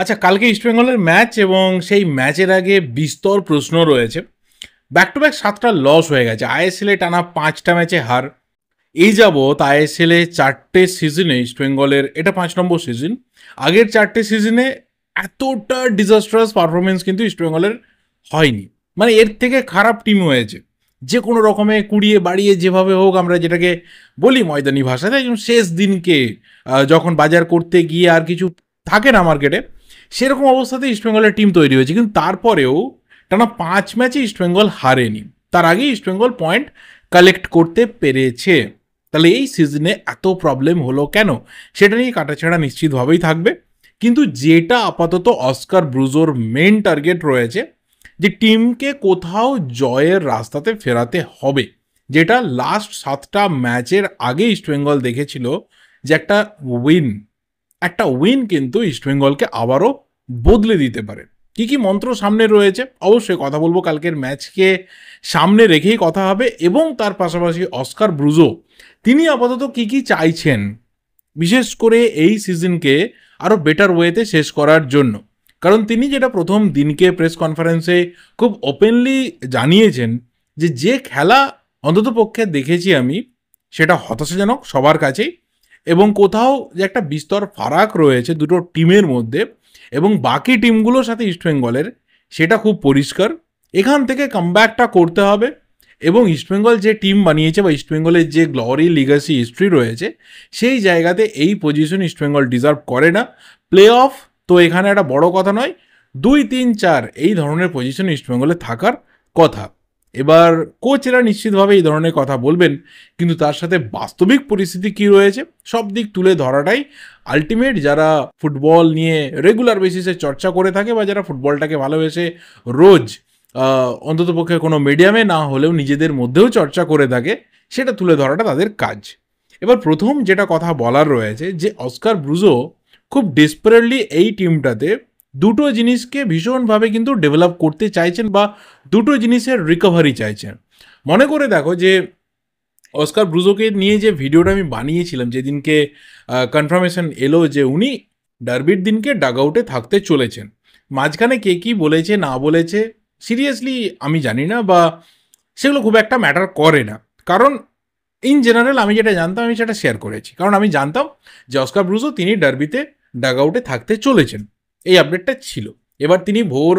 আচ্ছা কালকে ইস্টবেঙ্গলের ম্যাচ এবং সেই ম্যাচের আগে বিস্তর প্রশ্ন রয়েছে ব্যাক টু ব্যাক সাতটা লস হয়ে গেছে আইএসএলে টানা পাঁচটা ম্যাচে হার এই যাবৎ আইএসএলে চারটে সিজনে ইস্টবেঙ্গলের এটা পাঁচ নম্বর সিজন আগের চারটে সিজনে এতটা ডিজাস্টারাস পারফরমেন্স কিন্তু ইস্টবেঙ্গলের হয়নি মানে এর থেকে খারাপ টিম হয়েছে যে কোনো রকমে কুড়িয়ে বাড়িয়ে যেভাবে হোক আমরা যেটাকে বলি ময়দানি ভাষাতে একদম শেষ দিনকে যখন বাজার করতে গিয়ে আর কিছু থাকে না মার্কেটে সেরকম অবস্থাতে ইস্টবেঙ্গলের টিম তৈরি হয়েছে কিন্তু তারপরেও টানা পাঁচ ম্যাচে ইস্টবেঙ্গল হারেনি তার আগে ইস্টবেঙ্গল পয়েন্ট কালেক্ট করতে পেরেছে তাহলে এই সিজনে এত প্রবলেম হলো কেন সেটা নিয়ে কাটাছেড়া নিশ্চিতভাবেই থাকবে কিন্তু যেটা আপাতত অস্কার ব্রুজোর মেন টার্গেট রয়েছে যে টিমকে কোথাও জয়ের রাস্তাতে ফেরাতে হবে যেটা লাস্ট সাতটা ম্যাচের আগে ইস্টবেঙ্গল দেখেছিল যে একটা উইন একটা উইন কিন্তু ইস্টবেঙ্গলকে আবারও বদলে দিতে পারে কী কী মন্ত্র সামনে রয়েছে অবশ্যই কথা বলবো কালকের ম্যাচকে সামনে রেখেই কথা হবে এবং তার পাশাপাশি অস্কার ব্রুজো তিনি আপাতত কী কী চাইছেন বিশেষ করে এই সিজনকে আরও বেটার ওয়েতে শেষ করার জন্য কারণ তিনি যেটা প্রথম দিনকে প্রেস কনফারেন্সে খুব ওপেনলি জানিয়েছেন যে যে খেলা অন্ততপক্ষে দেখেছি আমি সেটা হতাশাজনক সবার কাছেই এবং কোথাও যে একটা বিস্তর ফারাক রয়েছে দুটো টিমের মধ্যে এবং বাকি টিমগুলোর সাথে ইস্টবেঙ্গলের সেটা খুব পরিষ্কার এখান থেকে কামব্যাকটা করতে হবে এবং ইস্টবেঙ্গল যে টিম বানিয়েছে বা ইস্টবেঙ্গলের যে গ্লোরি লিগাসি হিস্ট্রি রয়েছে সেই জায়গাতে এই পজিশন ইস্টবেঙ্গল ডিজার্ভ করে না প্লে অফ তো এখানে একটা বড় কথা নয় দুই তিন চার এই ধরনের পজিশন ইস্টবেঙ্গলে থাকার কথা এবার কোচেরা নিশ্চিতভাবে এই ধরনের কথা বলবেন কিন্তু তার সাথে বাস্তবিক পরিস্থিতি কি রয়েছে সব দিক তুলে ধরাটাই আলটিমেট যারা ফুটবল নিয়ে রেগুলার বেসিসে চর্চা করে থাকে বা যারা ফুটবলটাকে ভালোবেসে রোজ অন্ততপক্ষে কোনো মিডিয়ামে না হলেও নিজেদের মধ্যেও চর্চা করে থাকে সেটা তুলে ধরাটা তাদের কাজ এবার প্রথম যেটা কথা বলার রয়েছে যে অস্কার ব্রুজো খুব ডেসপারেটলি এই টিমটাতে দুটো জিনিসকে ভীষণভাবে কিন্তু ডেভেলপ করতে চাইছেন বা দুটো জিনিসের রিকভারি চাইছেন মনে করে দেখো যে অস্কার ব্রুজোকে নিয়ে যে ভিডিওটা আমি বানিয়েছিলাম যেদিনকে কনফার্মেশন এলো যে উনি ডার্বির দিনকে ডাগ আউটে থাকতে চলেছেন মাঝখানে কে কী বলেছে না বলেছে সিরিয়াসলি আমি জানি না বা সেগুলো খুব একটা ম্যাটার করে না কারণ ইন জেনারেল আমি যেটা জানতাম আমি সেটা শেয়ার করেছি কারণ আমি জানতাম যে অস্কার ব্রুজো তিনি ডার্বিতে ডাগ আউটে থাকতে চলেছেন এই আপডেটটা ছিল এবার তিনি ভোর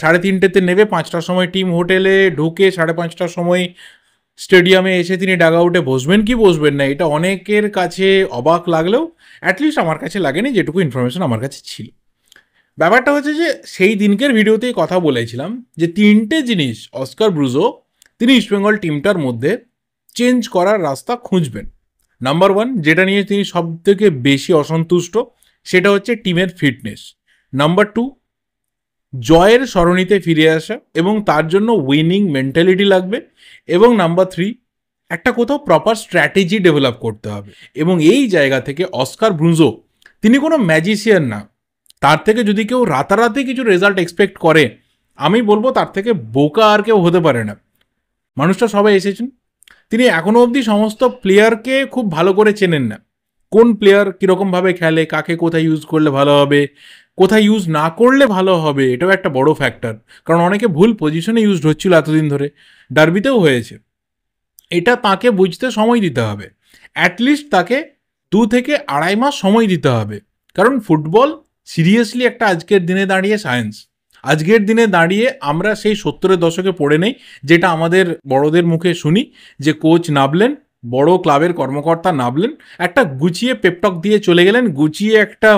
সাড়ে তিনটেতে নেবে পাঁচটার সময় টিম হোটেলে ঢুকে সাড়ে পাঁচটার সময় স্টেডিয়ামে এসে তিনি ডাগ আউটে বসবেন কি বসবেন না এটা অনেকের কাছে অবাক লাগলেও অ্যাটলিস্ট আমার কাছে লাগেনি যেটুকু ইনফরমেশন আমার কাছে ছিল ব্যাপারটা হচ্ছে যে সেই দিনকের ভিডিওতেই কথা বলেছিলাম যে তিনটে জিনিস অস্কার ব্রুজো তিনি ইস্টবেঙ্গল টিমটার মধ্যে চেঞ্জ করার রাস্তা খুঁজবেন নাম্বার ওয়ান যেটা নিয়ে তিনি সবথেকে বেশি অসন্তুষ্ট সেটা হচ্ছে টিমের ফিটনেস নাম্বার টু জয়ের সরণিতে ফিরে আসা এবং তার জন্য উইনিং মেন্টালিটি লাগবে এবং নাম্বার থ্রি একটা কোথাও প্রপার স্ট্র্যাটেজি ডেভেলপ করতে হবে এবং এই জায়গা থেকে অস্কার ব্রুজো তিনি কোনো ম্যাজিশিয়ান না তার থেকে যদি কেউ রাতারাতি কিছু রেজাল্ট এক্সপেক্ট করে আমি বলবো তার থেকে বোকা আর কেউ হতে পারে না মানুষটা সবাই এসেছেন তিনি এখনও অবধি সমস্ত প্লেয়ারকে খুব ভালো করে চেনেন না কোন প্লেয়ার কীরকমভাবে খেলে কাকে কোথায় ইউজ করলে ভালো হবে কোথায় ইউজ না করলে ভালো হবে এটাও একটা বড় ফ্যাক্টর কারণ অনেকে ভুল পজিশনে ইউজড হচ্ছিল এতদিন ধরে ডার্বিতেও হয়েছে এটা তাকে বুঝতে সময় দিতে হবে অ্যাটলিস্ট তাকে দু থেকে আড়াই মাস সময় দিতে হবে কারণ ফুটবল সিরিয়াসলি একটা আজকের দিনে দাঁড়িয়ে সায়েন্স আজকের দিনে দাঁড়িয়ে আমরা সেই সত্তরের দশকে পড়ে নেই যেটা আমাদের বড়দের মুখে শুনি যে কোচ নাবলেন বড় ক্লাবের কর্মকর্তা নামলেন একটা গুছিয়ে পেপটক দিয়ে চলে গেলেন গুছিয়ে একটা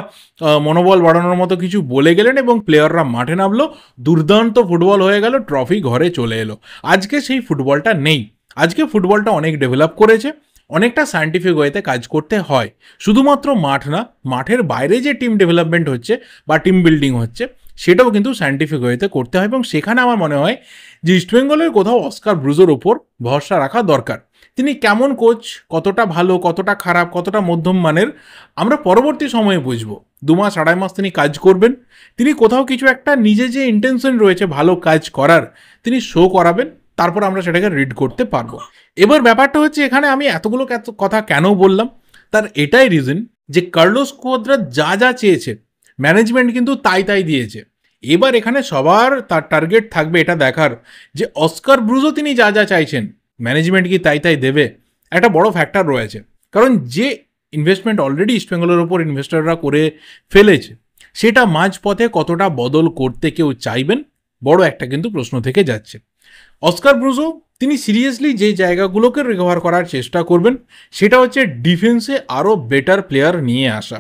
মনোবল বাড়ানোর মতো কিছু বলে গেলেন এবং প্লেয়াররা মাঠে নামলো দুর্দান্ত ফুটবল হয়ে গেল ট্রফি ঘরে চলে এলো আজকে সেই ফুটবলটা নেই আজকে ফুটবলটা অনেক ডেভেলপ করেছে অনেকটা সায়েন্টিফিক ওয়েতে কাজ করতে হয় শুধুমাত্র মাঠ না মাঠের বাইরে যে টিম ডেভেলপমেন্ট হচ্ছে বা টিম বিল্ডিং হচ্ছে সেটাও কিন্তু সায়েন্টিফিক ওয়েতে করতে হয় এবং সেখানে আমার মনে হয় যে ইস্টবেঙ্গলের কোথাও অস্কার ব্রুজোর ওপর ভরসা রাখা দরকার তিনি কেমন কোচ কতটা ভালো কতটা খারাপ কতটা মধ্যম মানের আমরা পরবর্তী সময়ে বুঝবো দু মাস আড়াই মাস তিনি কাজ করবেন তিনি কোথাও কিছু একটা নিজে যে ইন্টেনশন রয়েছে ভালো কাজ করার তিনি শো করাবেন তারপর আমরা সেটাকে রিড করতে পারবো এবার ব্যাপারটা হচ্ছে এখানে আমি এতগুলো কথা কেন বললাম তার এটাই রিজন যে কার্লোস কোয়াদ্রা যা যা চেয়েছে ম্যানেজমেন্ট কিন্তু তাই তাই দিয়েছে এবার এখানে সবার তার টার্গেট থাকবে এটা দেখার যে অস্কার ব্রুজও তিনি যা যা চাইছেন ম্যানেজমেন্ট কি তাই তাই দেবে একটা বড় ফ্যাক্টর রয়েছে কারণ যে ইনভেস্টমেন্ট অলরেডি ইস্টবেঙ্গলের ওপর ইনভেস্টররা করে ফেলেছে সেটা মাঝপথে কতটা বদল করতে কেউ চাইবেন বড় একটা কিন্তু প্রশ্ন থেকে যাচ্ছে অস্কার ব্রুজো তিনি সিরিয়াসলি যে জায়গাগুলোকে রিকভার করার চেষ্টা করবেন সেটা হচ্ছে ডিফেন্সে আরও বেটার প্লেয়ার নিয়ে আসা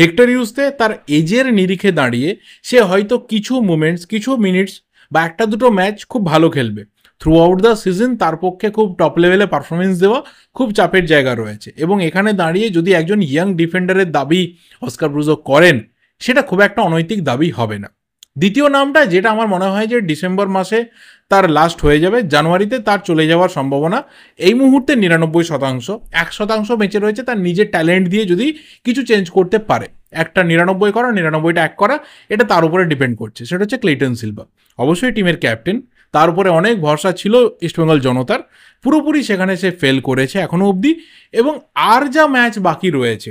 হেক্টর ইউজতে তার এজের নিরিখে দাঁড়িয়ে সে হয়তো কিছু মুমেন্টস কিছু মিনিটস বা একটা দুটো ম্যাচ খুব ভালো খেলবে থ্রু আউট দ্য সিজন তার পক্ষে খুব টপ লেভেলে পারফরমেন্স দেওয়া খুব চাপের জায়গা রয়েছে এবং এখানে দাঁড়িয়ে যদি একজন ইয়াং ডিফেন্ডারের দাবি অস্কার ব্রুজো করেন সেটা খুব একটা অনৈতিক দাবি হবে না দ্বিতীয় নামটা যেটা আমার মনে হয় যে ডিসেম্বর মাসে তার লাস্ট হয়ে যাবে জানুয়ারিতে তার চলে যাওয়ার সম্ভাবনা এই মুহূর্তে নিরানব্বই শতাংশ এক শতাংশ বেঁচে রয়েছে তার নিজের ট্যালেন্ট দিয়ে যদি কিছু চেঞ্জ করতে পারে একটা নিরানব্বই করা নিরানব্বইটা এক করা এটা তার উপরে ডিপেন্ড করছে সেটা হচ্ছে ক্লেটন সিলভা অবশ্যই টিমের ক্যাপ্টেন তার উপরে অনেক ভরসা ছিল ইস্টবেঙ্গল জনতার পুরোপুরি সেখানে সে ফেল করেছে এখনও অবধি এবং আর যা ম্যাচ বাকি রয়েছে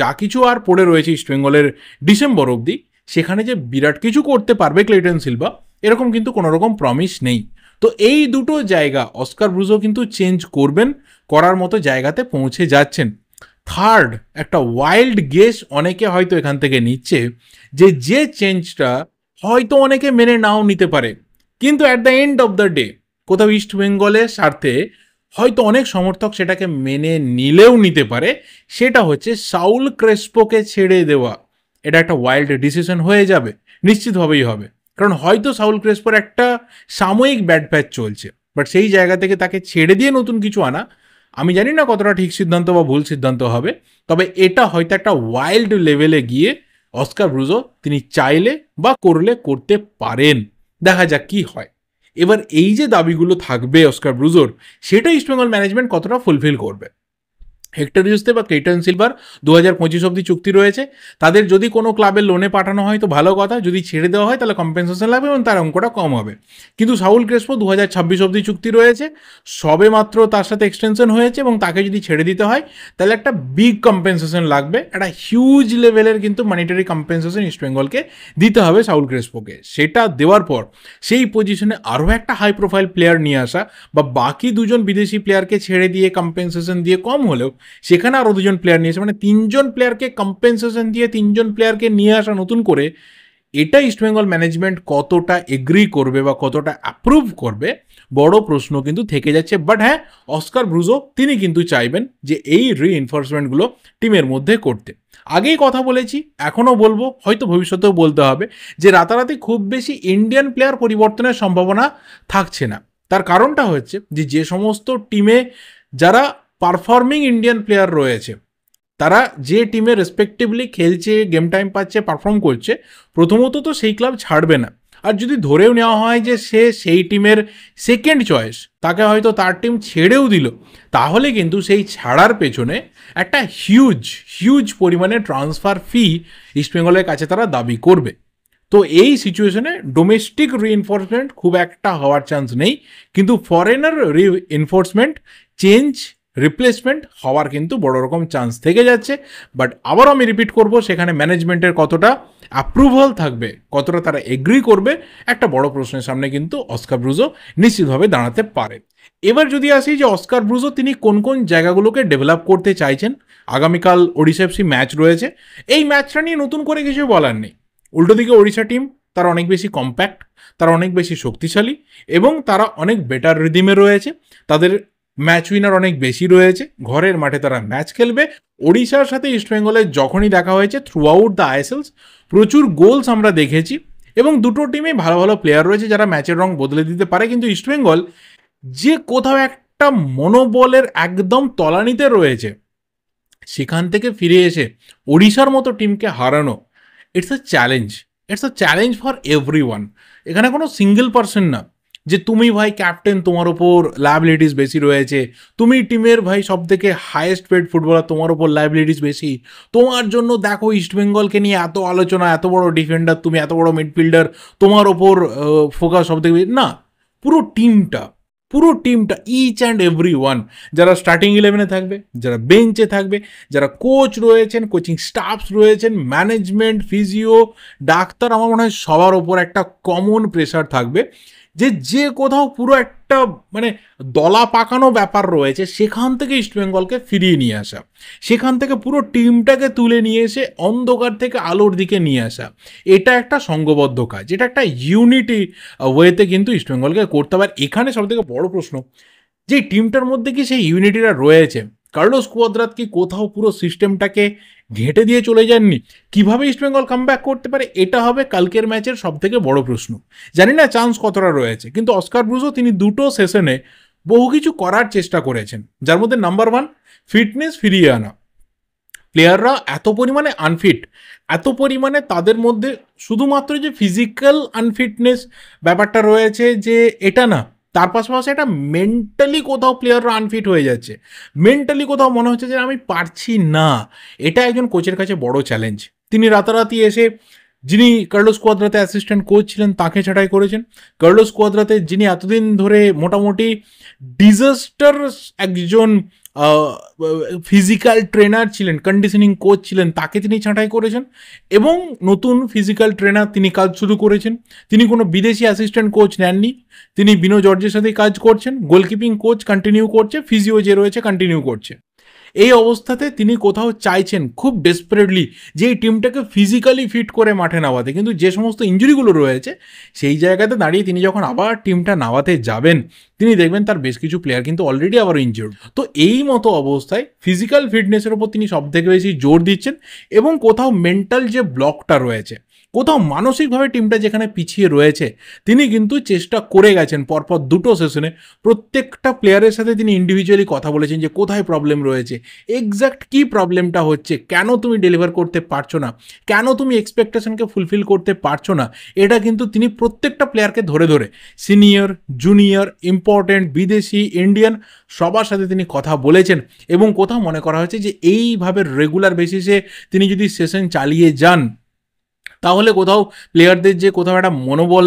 যা কিছু আর পড়ে রয়েছে ইস্টবেঙ্গলের ডিসেম্বর অবধি সেখানে যে বিরাট কিছু করতে পারবে ক্লেটন সিলভা এরকম কিন্তু কোনো রকম প্রমিস নেই তো এই দুটো জায়গা অস্কার ব্রুজো কিন্তু চেঞ্জ করবেন করার মতো জায়গাতে পৌঁছে যাচ্ছেন থার্ড একটা ওয়াইল্ড গেস অনেকে হয়তো এখান থেকে নিচ্ছে যে যে চেঞ্জটা হয়তো অনেকে মেনে নাও নিতে পারে কিন্তু at the end of the day কোথাও ইস্ট বেঙ্গলের স্বার্থে হয়তো অনেক সমর্থক সেটাকে মেনে নিলেও নিতে পারে সেটা হচ্ছে সাউল ক্রেসপোকে ছেড়ে দেওয়া এটা একটা ওয়াইল্ড ডিসিশন হয়ে যাবে নিশ্চিতভাবেই হবে কারণ হয়তো সাউল ক্রেসপোর একটা সাময়িক ব্যাট প্যাচ চলছে বাট সেই জায়গা থেকে তাকে ছেড়ে দিয়ে নতুন কিছু আনা আমি জানি না কতটা ঠিক সিদ্ধান্ত বা ভুল সিদ্ধান্ত হবে তবে এটা হয়তো একটা ওয়াইল্ড লেভেলে গিয়ে অস্কার ব্রুজো তিনি চাইলে বা করলে করতে পারেন দেখা যাক কী হয় এবার এই যে দাবিগুলো থাকবে অস্কার ব্রুজোর সেটা ইস্টবেঙ্গল ম্যানেজমেন্ট কতটা ফুলফিল করবে হেক্টর ইউসতে বা কেটন সিলভার দু হাজার পঁচিশ অব্দি চুক্তি রয়েছে তাদের যদি কোনো ক্লাবের লোনে পাঠানো হয় তো ভালো কথা যদি ছেড়ে দেওয়া হয় তাহলে কম্পেনসেশন লাগবে এবং তার অঙ্কটা কম হবে কিন্তু সাউল ক্রেসপো দু হাজার ছাব্বিশ অব্দি চুক্তি রয়েছে সবে মাত্র তার সাথে এক্সটেনশন হয়েছে এবং তাকে যদি ছেড়ে দিতে হয় তাহলে একটা বিগ কম্পেনসেশন লাগবে একটা হিউজ লেভেলের কিন্তু মানিটারি কম্পেনসেশন ইস্টবেঙ্গলকে দিতে হবে সাউল ক্রেসপোকে সেটা দেওয়ার পর সেই পজিশনে আরও একটা হাই প্রোফাইল প্লেয়ার নিয়ে আসা বা বাকি দুজন বিদেশি প্লেয়ারকে ছেড়ে দিয়ে কম্পেনসেশন দিয়ে কম হলেও সেখানে আরও দুজন প্লেয়ার নিয়েছে মানে তিনজন প্লেয়ারকে কম্পেনসেশন দিয়ে তিনজন প্লেয়ারকে নিয়ে আসা নতুন করে এটা ইস্টবেঙ্গল ম্যানেজমেন্ট কতটা এগ্রি করবে বা কতটা অ্যাপ্রুভ করবে বড় প্রশ্ন কিন্তু থেকে যাচ্ছে বাট হ্যাঁ অস্কার ব্রুজো তিনি কিন্তু চাইবেন যে এই রিএনফোর্সমেন্টগুলো টিমের মধ্যে করতে আগেই কথা বলেছি এখনও বলবো হয়তো ভবিষ্যতেও বলতে হবে যে রাতারাতি খুব বেশি ইন্ডিয়ান প্লেয়ার পরিবর্তনের সম্ভাবনা থাকছে না তার কারণটা হচ্ছে যে যে সমস্ত টিমে যারা পারফর্মিং ইন্ডিয়ান প্লেয়ার রয়েছে তারা যে টিমে রেসপেক্টিভলি খেলছে গেম টাইম পাচ্ছে পারফর্ম করছে প্রথমত তো সেই ক্লাব ছাড়বে না আর যদি ধরেও নেওয়া হয় যে সে সেই টিমের সেকেন্ড চয়েস তাকে হয়তো তার টিম ছেড়েও দিল তাহলে কিন্তু সেই ছাড়ার পেছনে একটা হিউজ হিউজ পরিমাণে ট্রান্সফার ফি ইস্টবেঙ্গলের কাছে তারা দাবি করবে তো এই সিচুয়েশনে ডোমেস্টিক রিএনফোর্সমেন্ট খুব একটা হওয়ার চান্স নেই কিন্তু ফরেনার রিএনফোর্সমেন্ট চেঞ্জ রিপ্লেসমেন্ট হওয়ার কিন্তু বড় রকম চান্স থেকে যাচ্ছে বাট আবারও আমি রিপিট করব সেখানে ম্যানেজমেন্টের কতটা অ্যাপ্রুভাল থাকবে কতটা তারা এগ্রি করবে একটা বড় প্রশ্নের সামনে কিন্তু অস্কার ব্রুজো নিশ্চিতভাবে দাঁড়াতে পারে এবার যদি আসি যে অস্কার ব্রুজো তিনি কোন কোন জায়গাগুলোকে ডেভেলপ করতে চাইছেন আগামীকাল এফসি ম্যাচ রয়েছে এই ম্যাচটা নিয়ে নতুন করে কিছু বলার নেই উল্টো দিকে ওড়িশা টিম তার অনেক বেশি কম্প্যাক্ট তারা অনেক বেশি শক্তিশালী এবং তারা অনেক বেটার রিদিমে রয়েছে তাদের ম্যাচ উইনার অনেক বেশি রয়েছে ঘরের মাঠে তারা ম্যাচ খেলবে ওড়িশার সাথে ইস্টবেঙ্গলের যখনই দেখা হয়েছে থ্রু আউট দ্য আইএসএলস প্রচুর গোলস আমরা দেখেছি এবং দুটো টিমে ভালো ভালো প্লেয়ার রয়েছে যারা ম্যাচের রং বদলে দিতে পারে কিন্তু ইস্টবেঙ্গল যে কোথাও একটা মনোবলের একদম তলানিতে রয়েছে সেখান থেকে ফিরে এসে ওড়িশার মতো টিমকে হারানো it's a challenge it's a challenge for every one এখানে কোনো সিঙ্গেল পারসন না যে তুমি ভাই ক্যাপ্টেন তোমার ওপর লাইবিলিটিস বেশি রয়েছে তুমি টিমের ভাই সব থেকে হায়েস্ট পেড ফুটবলার তোমার ওপর লাইবিলিটিস বেশি তোমার জন্য দেখো ইস্টবেঙ্গলকে নিয়ে এত আলোচনা এত বড় ডিফেন্ডার তুমি এত বড় মিডফিল্ডার তোমার ওপর ফোকাস সব থেকে না পুরো টিমটা পুরো টিমটা ইচ অ্যান্ড এভরি ওয়ান যারা স্টার্টিং ইলেভেনে থাকবে যারা বেঞ্চে থাকবে যারা কোচ রয়েছেন কোচিং স্টাফস রয়েছেন ম্যানেজমেন্ট ফিজিও ডাক্তার আমার মনে হয় সবার ওপর একটা কমন প্রেশার থাকবে যে যে কোথাও পুরো একটা একটা মানে দলা পাকানো ব্যাপার রয়েছে সেখান থেকে ইস্টবেঙ্গলকে ফিরিয়ে নিয়ে আসা সেখান থেকে পুরো টিমটাকে তুলে নিয়ে এসে অন্ধকার থেকে আলোর দিকে নিয়ে আসা এটা একটা সঙ্গবদ্ধ কাজ এটা একটা ইউনিটি ওয়েতে কিন্তু ইস্টবেঙ্গলকে করতে আর এখানে সবথেকে বড় প্রশ্ন যে টিমটার মধ্যে কি সেই ইউনিটিটা রয়েছে কার্লোস কুয়াদ্রাত কি কোথাও পুরো সিস্টেমটাকে ঘেঁটে দিয়ে চলে যাননি কিভাবে ইস্টবেঙ্গল কাম করতে পারে এটা হবে কালকের ম্যাচের সব থেকে বড় প্রশ্ন জানি না চান্স কতটা রয়েছে কিন্তু অস্কার ব্রুজও তিনি দুটো সেশনে বহু কিছু করার চেষ্টা করেছেন যার মধ্যে নাম্বার ওয়ান ফিটনেস ফিরিয়ে আনা প্লেয়াররা এত পরিমাণে আনফিট এত পরিমাণে তাদের মধ্যে শুধুমাত্র যে ফিজিক্যাল আনফিটনেস ব্যাপারটা রয়েছে যে এটা না তার পাশাপাশি একটা মেন্টালি কোথাও প্লেয়াররা আনফিট হয়ে যাচ্ছে মেন্টালি কোথাও মনে হচ্ছে যে আমি পারছি না এটা একজন কোচের কাছে বড় চ্যালেঞ্জ তিনি রাতারাতি এসে যিনি কার্লোস কোয়াদ্রাতে অ্যাসিস্ট্যান্ট কোচ ছিলেন তাকে ছাঁটাই করেছেন কার্লোস কোয়াদ্রাতে যিনি এতদিন ধরে মোটামুটি ডিজাস্টার একজন ফিজিক্যাল ট্রেনার ছিলেন কন্ডিশনিং কোচ ছিলেন তাকে তিনি ছাঁটাই করেছেন এবং নতুন ফিজিক্যাল ট্রেনার তিনি কাজ শুরু করেছেন তিনি কোনো বিদেশি অ্যাসিস্ট্যান্ট কোচ নেননি তিনি বিনো জর্জের সাথে কাজ করছেন গোলকিপিং কোচ কন্টিনিউ করছে ফিজিও যে রয়েছে কন্টিনিউ করছে এই অবস্থাতে তিনি কোথাও চাইছেন খুব ডেসপারেটলি যে এই টিমটাকে ফিজিক্যালি ফিট করে মাঠে নামাতে কিন্তু যে সমস্ত ইঞ্জুরিগুলো রয়েছে সেই জায়গাতে দাঁড়িয়ে তিনি যখন আবার টিমটা নামাতে যাবেন তিনি দেখবেন তার বেশ কিছু প্লেয়ার কিন্তু অলরেডি আবার ইনজিওর্ড তো এই মতো অবস্থায় ফিজিক্যাল ফিটনেসের ওপর তিনি সবথেকে বেশি জোর দিচ্ছেন এবং কোথাও মেন্টাল যে ব্লকটা রয়েছে কোথাও মানসিকভাবে টিমটা যেখানে পিছিয়ে রয়েছে তিনি কিন্তু চেষ্টা করে গেছেন পরপর দুটো সেশনে প্রত্যেকটা প্লেয়ারের সাথে তিনি ইন্ডিভিজুয়ালি কথা বলেছেন যে কোথায় প্রবলেম রয়েছে এক্স্যাক্ট কী প্রবলেমটা হচ্ছে কেন তুমি ডেলিভার করতে পারছো না কেন তুমি এক্সপেকটেশনকে ফুলফিল করতে পারছো না এটা কিন্তু তিনি প্রত্যেকটা প্লেয়ারকে ধরে ধরে সিনিয়র জুনিয়র ইম্পর্টেন্ট বিদেশি ইন্ডিয়ান সবার সাথে তিনি কথা বলেছেন এবং কোথাও মনে করা হয়েছে যে এইভাবে রেগুলার বেসিসে তিনি যদি সেশন চালিয়ে যান তাহলে কোথাও প্লেয়ারদের যে কোথাও একটা মনোবল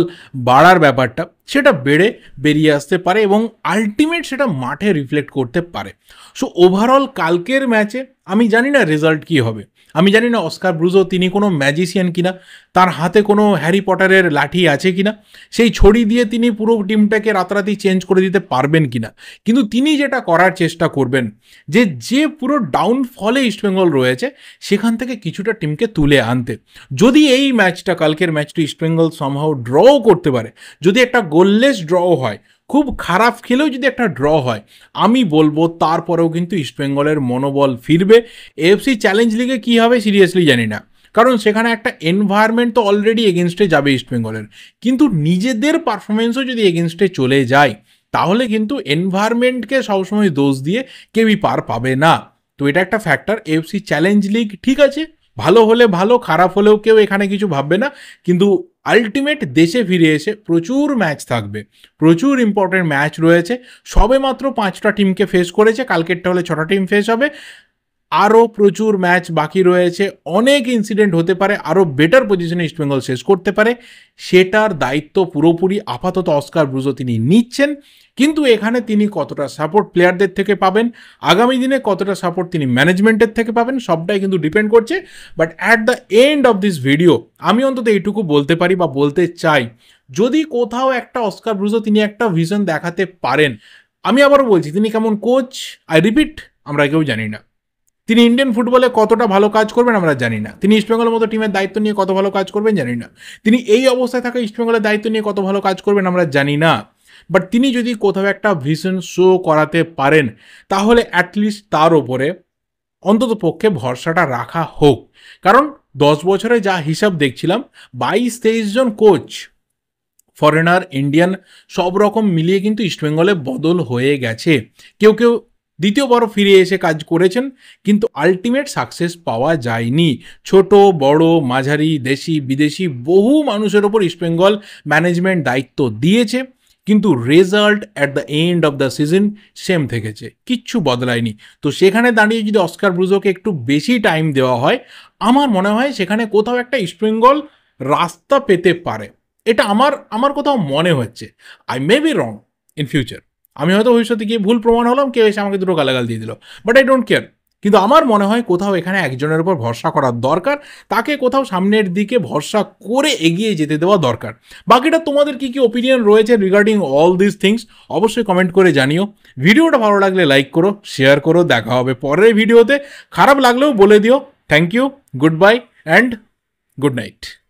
বাড়ার ব্যাপারটা সেটা বেড়ে বেরিয়ে আসতে পারে এবং আলটিমেট সেটা মাঠে রিফ্লেক্ট করতে পারে সো ওভারঅল কালকের ম্যাচে আমি জানি না রেজাল্ট কী হবে আমি জানি না অস্কার ব্রুজো তিনি কোনো ম্যাজিসিয়ান কিনা তার হাতে কোনো হ্যারি পটারের লাঠি আছে কিনা সেই ছড়ি দিয়ে তিনি পুরো টিমটাকে রাতারাতি চেঞ্জ করে দিতে পারবেন কিনা কিন্তু তিনি যেটা করার চেষ্টা করবেন যে যে পুরো ডাউনফলে ইস্টবেঙ্গল রয়েছে সেখান থেকে কিছুটা টিমকে তুলে আনতে যদি এই ম্যাচটা কালকের ম্যাচটি ইস্টবেঙ্গল সমহাও ড্রও করতে পারে যদি একটা গোললেস ড্র হয় খুব খারাপ খেলেও যদি একটা ড্র হয় আমি বলবো তারপরেও কিন্তু ইস্টবেঙ্গলের মনোবল ফিরবে এফসি চ্যালেঞ্জ লিগে কী হবে সিরিয়াসলি জানি না কারণ সেখানে একটা এনভায়রনমেন্ট তো অলরেডি এগেনস্টে যাবে ইস্টবেঙ্গলের কিন্তু নিজেদের পারফরমেন্সও যদি এগেনস্টে চলে যায় তাহলে কিন্তু এনভায়রনমেন্টকে সবসময় দোষ দিয়ে কেউই পার পাবে না তো এটা একটা ফ্যাক্টর এফসি চ্যালেঞ্জ লিগ ঠিক আছে ভালো হলে ভালো খারাপ হলেও কেউ এখানে কিছু ভাববে না কিন্তু আলটিমেট দেশে ফিরে এসে প্রচুর ম্যাচ থাকবে প্রচুর ইম্পর্টেন্ট ম্যাচ রয়েছে সবে মাত্র পাঁচটা টিমকে ফেস করেছে কালকেরটা হলে ছটা টিম ফেস হবে আরও প্রচুর ম্যাচ বাকি রয়েছে অনেক ইনসিডেন্ট হতে পারে আরও বেটার পজিশনে ইস্টবেঙ্গল শেষ করতে পারে সেটার দায়িত্ব পুরোপুরি আপাতত অস্কার ব্রুজো তিনি নিচ্ছেন কিন্তু এখানে তিনি কতটা সাপোর্ট প্লেয়ারদের থেকে পাবেন আগামী দিনে কতটা সাপোর্ট তিনি ম্যানেজমেন্টের থেকে পাবেন সবটাই কিন্তু ডিপেন্ড করছে but at the end of this video আমি অন্তত এইটুকু বলতে পারি বা বলতে চাই যদি কোথাও একটা অস্কার ব্রুজো তিনি একটা ভিশন দেখাতে পারেন আমি আবারও বলছি তিনি কেমন কোচ আই রিপিট আমরা কেউ জানি না তিনি ইন্ডিয়ান ফুটবলে কতটা ভালো কাজ করবেন আমরা জানি না তিনি ইস্টবেঙ্গলের মতো টিমের দায়িত্ব নিয়ে কত ভালো কাজ করবেন জানি না তিনি এই অবস্থায় থাকা ইস্টবেঙ্গলের দায়িত্ব নিয়ে কত ভালো কাজ করবেন আমরা জানি না বাট তিনি যদি কোথাও একটা ভিশন শো করাতে পারেন তাহলে অ্যাটলিস্ট তার ওপরে অন্তত পক্ষে ভরসাটা রাখা হোক কারণ দশ বছরে যা হিসাব দেখছিলাম বাইশ তেইশ জন কোচ ফরেনার ইন্ডিয়ান সব রকম মিলিয়ে কিন্তু ইস্টবেঙ্গলে বদল হয়ে গেছে কেউ কেউ দ্বিতীয়বারও ফিরে এসে কাজ করেছেন কিন্তু আলটিমেট সাকসেস পাওয়া যায়নি ছোট বড় মাঝারি দেশি বিদেশি বহু মানুষের ওপর ইস্টবেঙ্গল ম্যানেজমেন্ট দায়িত্ব দিয়েছে কিন্তু result at the end of the season same থেকেছে কিচ্ছু বদলায়নি তো সেখানে দাঁড়িয়ে যদি অস্কার ব্রুজোকে একটু বেশি টাইম দেওয়া হয় আমার মনে হয় সেখানে কোথাও একটা ইস্টবেঙ্গল রাস্তা পেতে পারে এটা আমার আমার কোথাও মনে হচ্ছে I may be wrong in future আমি হয়তো ভবিষ্যতে গিয়ে ভুল প্রমাণ হলাম কেউ এসে আমাকে দুটো গালাগাল দিয়ে দিল বাট আই ডোন্ট কেয়ার কিন্তু আমার মনে হয় কোথাও এখানে একজনের উপর ভরসা করার দরকার তাকে কোথাও সামনের দিকে ভরসা করে এগিয়ে যেতে দেওয়া দরকার বাকিটা তোমাদের কি কি ওপিনিয়ন রয়েছে রিগার্ডিং অল দিস থিংস অবশ্যই কমেন্ট করে জানিও ভিডিওটা ভালো লাগলে লাইক করো শেয়ার করো দেখা হবে পরের ভিডিওতে খারাপ লাগলেও বলে দিও thank you good bye and good night